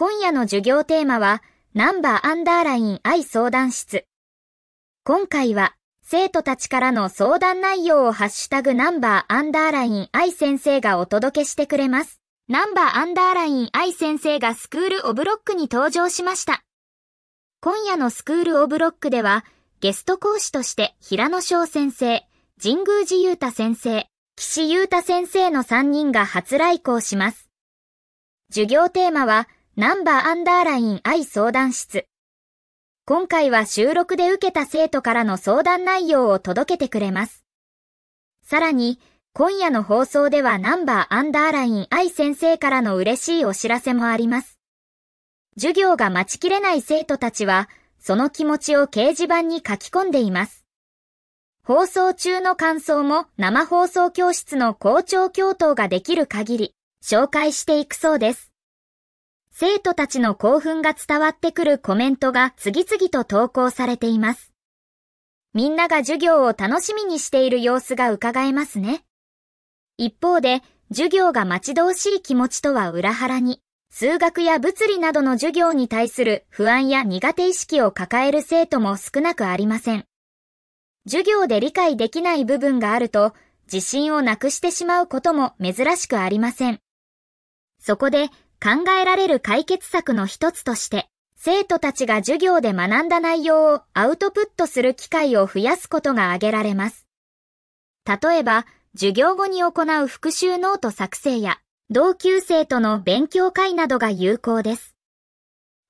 今夜の授業テーマは、ナンバーアンダーライン愛相談室。今回は、生徒たちからの相談内容をハッシュタグナンバーアンダーライン愛先生がお届けしてくれます。ナンバーアンダーライン愛先生がスクールオブロックに登場しました。今夜のスクールオブロックでは、ゲスト講師として平野翔先生、神宮寺裕太先生、岸優太先生の3人が初来校します。授業テーマは、ナンバーアンダーライン愛相談室。今回は収録で受けた生徒からの相談内容を届けてくれます。さらに、今夜の放送ではナンバーアンダーライン愛先生からの嬉しいお知らせもあります。授業が待ちきれない生徒たちは、その気持ちを掲示板に書き込んでいます。放送中の感想も生放送教室の校長教頭ができる限り紹介していくそうです。生徒たちの興奮が伝わってくるコメントが次々と投稿されています。みんなが授業を楽しみにしている様子が伺えますね。一方で、授業が待ち遠しい気持ちとは裏腹に、数学や物理などの授業に対する不安や苦手意識を抱える生徒も少なくありません。授業で理解できない部分があると、自信をなくしてしまうことも珍しくありません。そこで、考えられる解決策の一つとして、生徒たちが授業で学んだ内容をアウトプットする機会を増やすことが挙げられます。例えば、授業後に行う復習ノート作成や、同級生との勉強会などが有効です。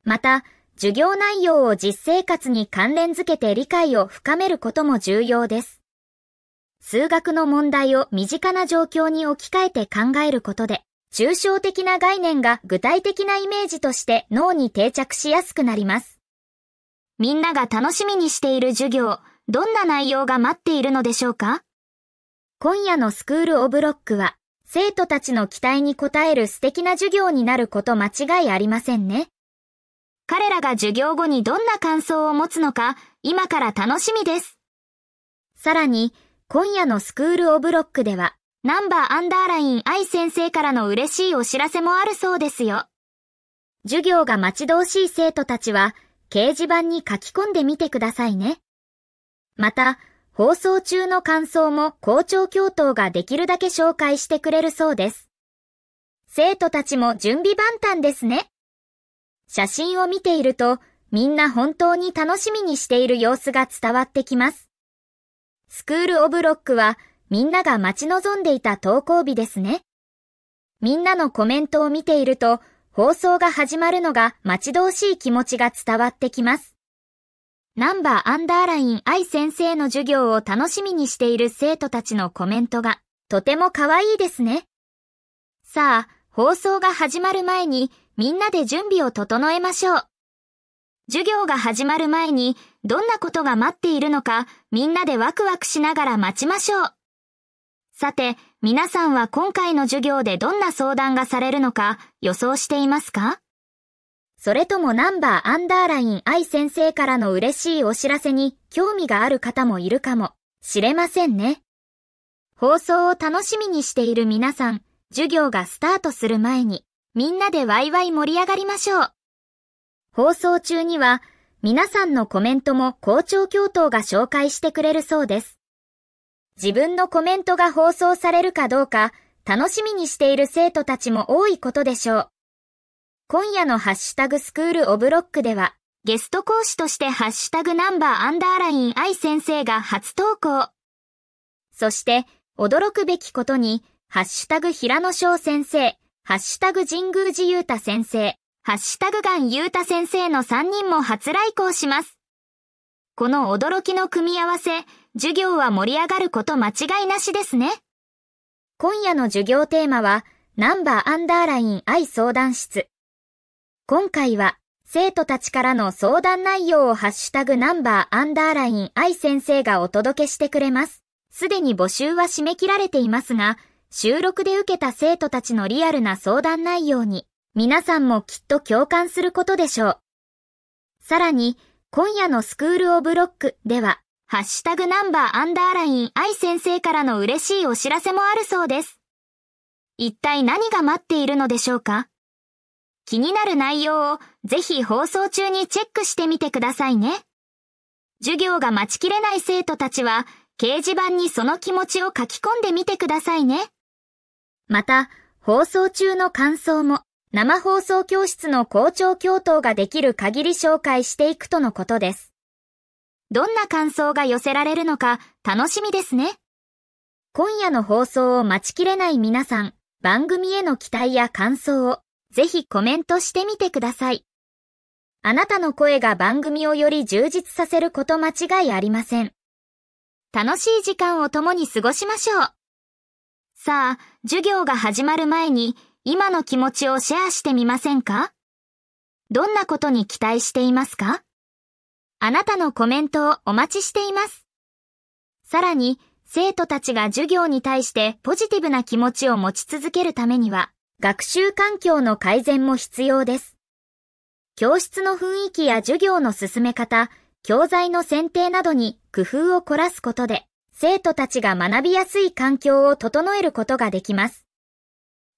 また、授業内容を実生活に関連づけて理解を深めることも重要です。数学の問題を身近な状況に置き換えて考えることで、抽象的な概念が具体的なイメージとして脳に定着しやすくなります。みんなが楽しみにしている授業、どんな内容が待っているのでしょうか今夜のスクールオブロックは、生徒たちの期待に応える素敵な授業になること間違いありませんね。彼らが授業後にどんな感想を持つのか、今から楽しみです。さらに、今夜のスクールオブロックでは、ナンバーアンダーライン愛先生からの嬉しいお知らせもあるそうですよ。授業が待ち遠しい生徒たちは、掲示板に書き込んでみてくださいね。また、放送中の感想も校長教頭ができるだけ紹介してくれるそうです。生徒たちも準備万端ですね。写真を見ていると、みんな本当に楽しみにしている様子が伝わってきます。スクールオブロックはみんなが待ち望んでいた投稿日ですね。みんなのコメントを見ていると、放送が始まるのが待ち遠しい気持ちが伝わってきます。ナンバーアンダーライン愛先生の授業を楽しみにしている生徒たちのコメントがとても可愛いですね。さあ、放送が始まる前にみんなで準備を整えましょう。授業が始まる前にどんなことが待っているのかみんなでワクワクしながら待ちましょう。さて、皆さんは今回の授業でどんな相談がされるのか予想していますかそれともナンバーアンダーライン I 先生からの嬉しいお知らせに興味がある方もいるかもしれませんね。放送を楽しみにしている皆さん、授業がスタートする前にみんなでワイワイ盛り上がりましょう。放送中には皆さんのコメントも校長教頭が紹介してくれるそうです。自分のコメントが放送されるかどうか楽しみにしている生徒たちも多いことでしょう。今夜のハッシュタグスクールオブロックではゲスト講師としてハッシュタグナンバーアンダーライン I 先生が初投稿。そして驚くべきことにハッシュタグ平野翔先生、ハッシュタグ神宮寺雄太先生、ハッシュタグガン裕太先生の3人も初来校します。この驚きの組み合わせ、授業は盛り上がること間違いなしですね。今夜の授業テーマは、ナンバーアンダーライン愛相談室。今回は、生徒たちからの相談内容をハッシュタグナンバーアンダーライン愛先生がお届けしてくれます。すでに募集は締め切られていますが、収録で受けた生徒たちのリアルな相談内容に、皆さんもきっと共感することでしょう。さらに、今夜のスクールオブロックでは、ハッシュタグナンバーアンダーライン愛先生からの嬉しいお知らせもあるそうです。一体何が待っているのでしょうか気になる内容をぜひ放送中にチェックしてみてくださいね。授業が待ちきれない生徒たちは掲示板にその気持ちを書き込んでみてくださいね。また、放送中の感想も生放送教室の校長教頭ができる限り紹介していくとのことです。どんな感想が寄せられるのか楽しみですね。今夜の放送を待ちきれない皆さん、番組への期待や感想をぜひコメントしてみてください。あなたの声が番組をより充実させること間違いありません。楽しい時間を共に過ごしましょう。さあ、授業が始まる前に今の気持ちをシェアしてみませんかどんなことに期待していますかあなたのコメントをお待ちしています。さらに、生徒たちが授業に対してポジティブな気持ちを持ち続けるためには、学習環境の改善も必要です。教室の雰囲気や授業の進め方、教材の選定などに工夫を凝らすことで、生徒たちが学びやすい環境を整えることができます。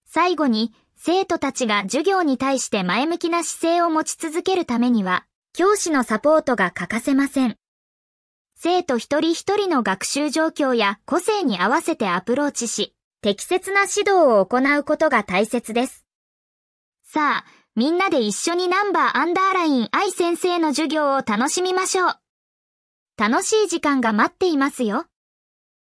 最後に、生徒たちが授業に対して前向きな姿勢を持ち続けるためには、教師のサポートが欠かせません。生徒一人一人の学習状況や個性に合わせてアプローチし、適切な指導を行うことが大切です。さあ、みんなで一緒にナンバーアンダーライン愛先生の授業を楽しみましょう。楽しい時間が待っていますよ。